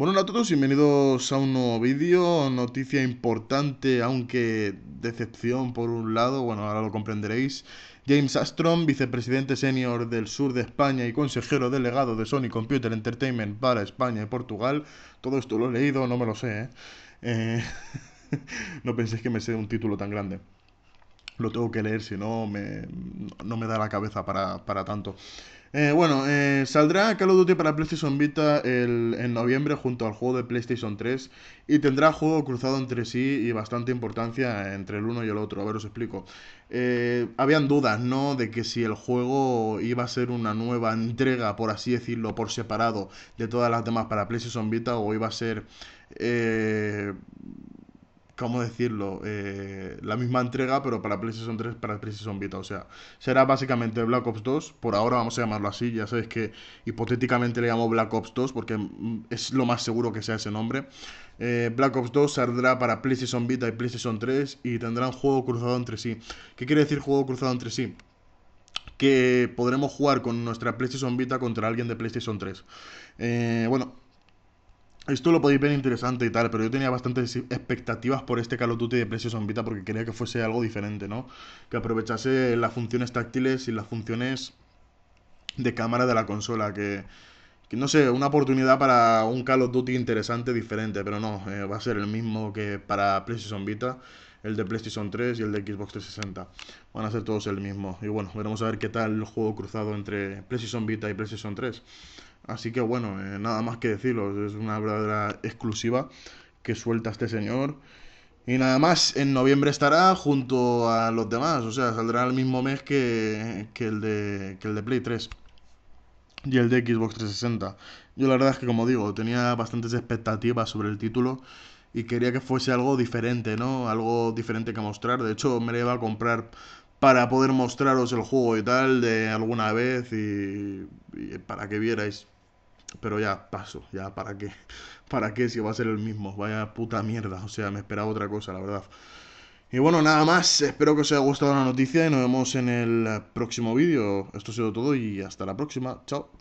Bueno, a todos, bienvenidos a un nuevo vídeo, noticia importante, aunque decepción por un lado, bueno, ahora lo comprenderéis. James Astrom, vicepresidente senior del sur de España y consejero delegado de Sony Computer Entertainment para España y Portugal. Todo esto lo he leído, no me lo sé, ¿eh? Eh, no penséis que me sé un título tan grande lo tengo que leer, si no, me, no me da la cabeza para, tanto. Eh, bueno, eh, saldrá Call of Duty para PlayStation Vita el, en noviembre junto al juego de PlayStation 3 y tendrá juego cruzado entre sí y bastante importancia entre el uno y el otro. A ver, os explico. Eh, habían dudas, ¿no? De que si el juego iba a ser una nueva entrega, por así decirlo, por separado de todas las demás para PlayStation Vita o iba a ser... ¿Cómo decirlo? la misma entrega, pero para PlayStation 3, para PlayStation Vita. O sea, será básicamente Black Ops 2. Por ahora vamos a llamarlo así. Ya sabéis que hipotéticamente le llamo Black Ops 2 porque mm, es lo más seguro que sea ese nombre. Eh, Black Ops 2 saldrá para PlayStation Vita y PlayStation 3 y tendrá un juego cruzado entre sí. ¿Qué quiere decir juego cruzado entre sí? Que podremos jugar con nuestra PlayStation Vita contra alguien de PlayStation 3. Eh, bueno, esto lo podéis ver interesante y tal, pero yo tenía bastantes expectativas por este Call de precio zombita porque quería que fuese algo diferente, ¿no? Que aprovechase las funciones táctiles y las funciones de cámara de la consola, que, no sé, una oportunidad para un Call of Duty interesante, diferente, pero no, eh, va a ser el mismo que para PlayStation Vita, el de PlayStation 3 y el de Xbox 360. Van a ser todos el mismo. Y bueno, veremos a ver qué tal el juego cruzado entre PlayStation Vita y PlayStation 3. Así que bueno, eh, nada más que decirlo, es una verdadera exclusiva que suelta este señor. Y nada más, en noviembre estará junto a los demás, o sea, saldrá el mismo mes que, el, de, que el de Play 3 y el de Xbox 360. Yo la verdad es que, como digo, tenía bastantes expectativas sobre el título y quería que fuese algo diferente, ¿no? Algo diferente que mostrar. De hecho, me iba a comprar para poder mostraros el juego y tal de alguna vez y, para que vierais. Pero ya, paso, ya, ¿para qué? ¿Para qué si va a ser el mismo? Vaya puta mierda, o sea, me esperaba otra cosa, la verdad. Y bueno, nada más, espero que os haya gustado la noticia y nos vemos en el próximo vídeo. Esto ha sido todo y hasta la próxima. Chao.